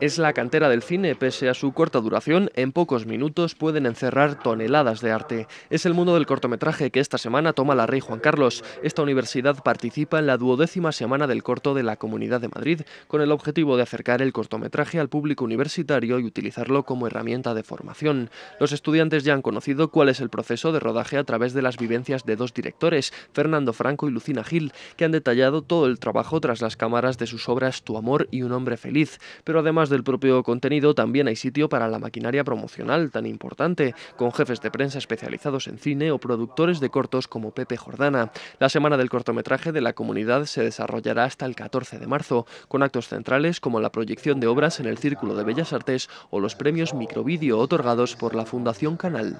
Es la cantera del cine, pese a su corta duración, en pocos minutos pueden encerrar toneladas de arte. Es el mundo del cortometraje que esta semana toma la Rey Juan Carlos. Esta universidad participa en la duodécima semana del corto de la Comunidad de Madrid, con el objetivo de acercar el cortometraje al público universitario y utilizarlo como herramienta de formación. Los estudiantes ya han conocido cuál es el proceso de rodaje a través de las vivencias de dos directores, Fernando Franco y Lucina Gil, que han detallado todo el trabajo tras las cámaras de sus obras Tu amor y Un hombre feliz, pero además del propio contenido, también hay sitio para la maquinaria promocional tan importante, con jefes de prensa especializados en cine o productores de cortos como Pepe Jordana. La semana del cortometraje de la comunidad se desarrollará hasta el 14 de marzo, con actos centrales como la proyección de obras en el Círculo de Bellas Artes o los premios Microvideo otorgados por la Fundación Canal.